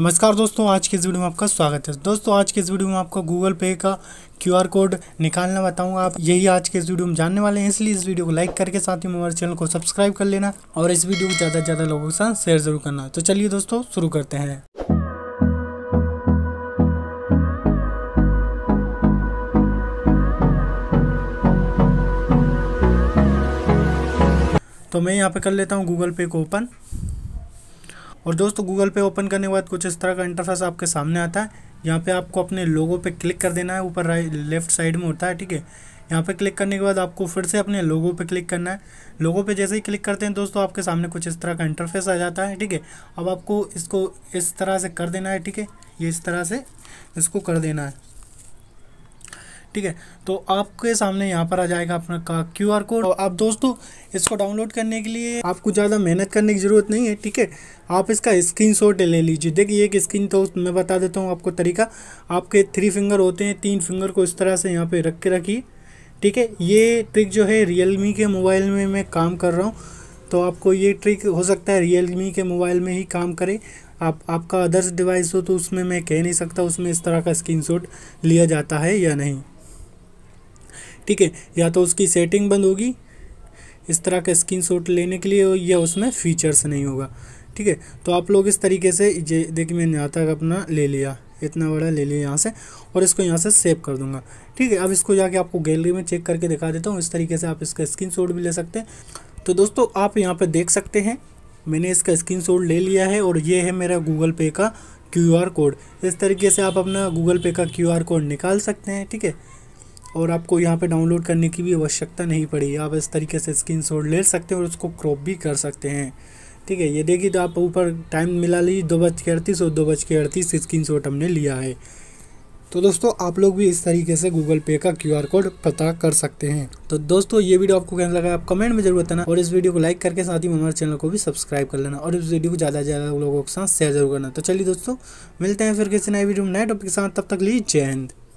नमस्कार दोस्तों आज के इस वीडियो में आपका स्वागत है दोस्तों आज के इस वीडियो में आपको गूगल पे का क्यूआर कोड निकालना बताऊंगा आप यही आज के इस वीडियो में जानने वाले हैं इसलिए इस वीडियो को लाइक करके साथ ही हमारे चैनल को सब्सक्राइब कर लेना और इस वीडियो को ज़्यादा से ज़्यादा लोगों के साथ शेयर जरूर करना तो चलिए दोस्तों शुरू करते हैं तो मैं यहाँ पे कर लेता हूँ गूगल पे को ओपन और दोस्तों गूगल पे ओपन करने के बाद कुछ इस तरह का इंटरफेस आपके सामने आता है यहाँ पे आपको अपने लोगो पे क्लिक कर देना है ऊपर लेफ्ट साइड में होता है ठीक है यहाँ पे क्लिक करने के बाद आपको फिर से अपने लोगों पे क्लिक करना है लोगों पे जैसे ही क्लिक करते हैं दोस्तों आपके सामने कुछ इस तरह का इंटरफेस आ जाता है ठीक है अब आपको इसको इस तरह से कर देना है ठीक है ये इस तरह से इसको कर देना है ठीक है तो आपके सामने यहाँ पर आ जाएगा अपना का क्यू आर कोड आप दोस्तों इसको डाउनलोड करने के लिए आपको ज़्यादा मेहनत करने की ज़रूरत नहीं है ठीक है आप इसका स्क्रीन शॉट ले लीजिए देखिए एक स्क्रीन तो मैं बता देता हूँ आपको तरीका आपके थ्री फिंगर होते हैं तीन फिंगर को इस तरह से यहाँ पर रख के रखिए ठीक है ये ट्रिक जो है रियल के मोबाइल में मैं काम कर रहा हूँ तो आपको ये ट्रिक हो सकता है रियल के मोबाइल में ही काम करे आप आपका अदर्स डिवाइस हो तो उसमें मैं कह नहीं सकता उसमें इस तरह का स्क्रीनशॉट लिया जाता है या नहीं ठीक है या तो उसकी सेटिंग बंद होगी इस तरह का स्क्रीन लेने के लिए या उसमें फीचर्स नहीं होगा ठीक है तो आप लोग इस तरीके से ये देखिए मैंने यहाँ तक अपना ले लिया इतना बड़ा ले लिया यहाँ से और इसको यहाँ से सेव कर दूंगा ठीक है अब इसको जाके आपको गैलरी में चेक करके दिखा देता हूँ इस तरीके से आप इसका स्क्रीन भी ले सकते हैं तो दोस्तों आप यहाँ पर देख सकते हैं मैंने इसका स्क्रीन ले लिया है और ये है मेरा गूगल पे का क्यू कोड इस तरीके से आप अपना गूगल पे का क्यू कोड निकाल सकते हैं ठीक है और आपको यहाँ पे डाउनलोड करने की भी आवश्यकता नहीं पड़ी आप इस तरीके से स्क्रीन ले सकते हैं और उसको क्रॉप भी कर सकते हैं ठीक है ये देखिए तो आप ऊपर टाइम मिला लीजिए दो बज के अड़तीस और दो बज के अड़तीस स्क्रीन हमने लिया है तो दोस्तों आप लोग भी इस तरीके से गूगल पे का क्यू आर कोड पता कर सकते हैं तो दोस्तों ये वीडियो आपको कैसा लगा आप कमेंट में जरूर बताना और इस वीडियो को लाइक करके साथ ही हमारे चैनल को भी सब्सक्राइब कर लेना और इस वीडियो को ज़्यादा से ज़्यादा लोगों के साथ शेयर जरूर करना तो चलिए दोस्तों मिलते हैं फिर किसी नए वीडियो में नए टॉपिक के साथ तब तक लीजिए जय हिंद